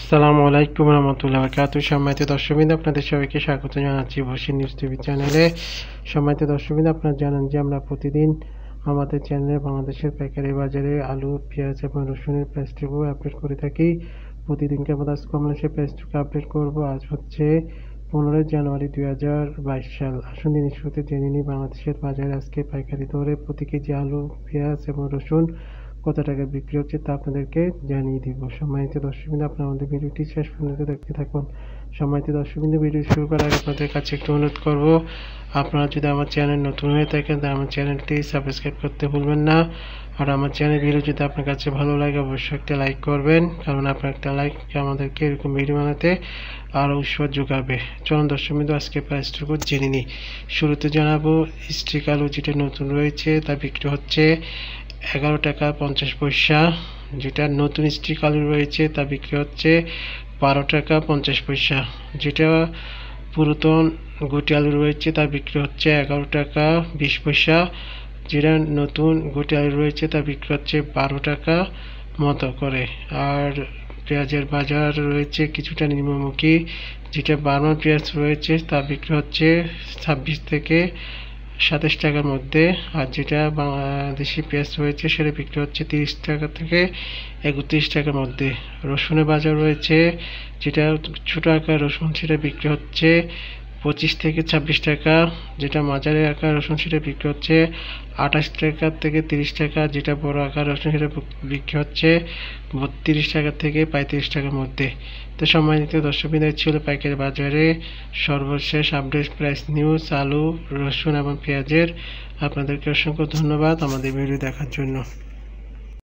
আসসালামু আলাইকুম রহমতুল্লাহ বরকাত সম্মানিত দর্শকবিন্দু আপনাদের সবাইকে স্বাগত জানাচ্ছি ভসি নিউজ টিভি চ্যানেলে সম্মানিত দর্শকবৃন্দ আপনারা জানান যে আমরা প্রতিদিন আমাদের চ্যানেলে বাংলাদেশের পাইকারি বাজারে আলু পেঁয়াজ এবং রসুনের পেস্টটুকু আপডেট করে থাকি প্রতিদিনকে আমাদের আজকে আমরা সেই পেস্টটুকু আপডেট করব আজ হচ্ছে পনেরোই জানুয়ারি দুই হাজার বাইশ সাল আসুন দিনের জেনে নিই বাংলাদেশের বাজারে আজকে পাইকারি দরে প্রতি কেজি আলু পেঁয়াজ এবং রসুন কত টাকা বিক্রি হচ্ছে তা আপনাদেরকে জানিয়ে দিব সম্মানিত বিন্দু আপনারা আমাদের ভিডিওটি শেষ পর্যন্ত দেখতে থাকুন সম্মানিত বিন্দু ভিডিও শুরু করার আগে আপনাদের কাছে একটু অনুরোধ করব আপনারা যদি আমার চ্যানেল নতুন হয়ে থাকেন তাহলে আমার চ্যানেলটি সাবস্ক্রাইব করতে ভুলবেন না আর আমার চ্যানেল ভিডিও যদি আপনার কাছে ভালো লাগে অবশ্যই একটা লাইক করবেন কারণ আপনার একটা লাইক আমাদেরকে এরকম ভিডিও বানাতে আরও উৎসাহ যোগাবে দর্শক বিন্দু আজকে প্রাইসটুকু জেনে নিই শুরুতে জানাবো স্টিক আলু যেটা নতুন রয়েছে তা বিক্রি হচ্ছে এগারো টাকা পঞ্চাশ পয়সা যেটা নতুন স্টিক আলু রয়েছে তা বিক্রি হচ্ছে বারো টাকা পঞ্চাশ পয়সা যেটা পুরাতন গুটি আলু রয়েছে তা বিক্রি হচ্ছে এগারো টাকা বিশ পয়সা যেটা নতুন গুটি আলু রয়েছে তা বিক্রি হচ্ছে বারো টাকা মতো করে আর পেঁয়াজের বাজার রয়েছে কিছুটা নিম্নমুখী যেটা বার্মা পেঁয়াজ রয়েছে তা বিক্রি হচ্ছে ছাব্বিশ থেকে সাতাশ টাকার মধ্যে আর যেটা বাংলাদেশি পেঁয়াজ রয়েছে সেটা বিক্রি হচ্ছে তিরিশ টাকা থেকে একত্রিশ টাকার মধ্যে রসুনের বাজার রয়েছে যেটা ছোটো আকার রসুন সেটা বিক্রি হচ্ছে পঁচিশ থেকে ছাব্বিশ টাকা যেটা মাঝারি আকার রসুন সেটা বিক্রি হচ্ছে আঠাশ টাকা থেকে তিরিশ টাকা যেটা বড় আকার রসুন সেটা বিক্রি হচ্ছে বত্রিশ টাকা থেকে পঁয়ত্রিশ টাকার মধ্যে তো সম্মানিত দর্শক বিদায় ছিল পাইকারি বাজারে সর্বশেষ আপডেট প্রাইস নিউজ আলু রসুন এবং পেঁয়াজের আপনাদেরকে অসংখ্য ধন্যবাদ আমাদের ভিডিও দেখার জন্য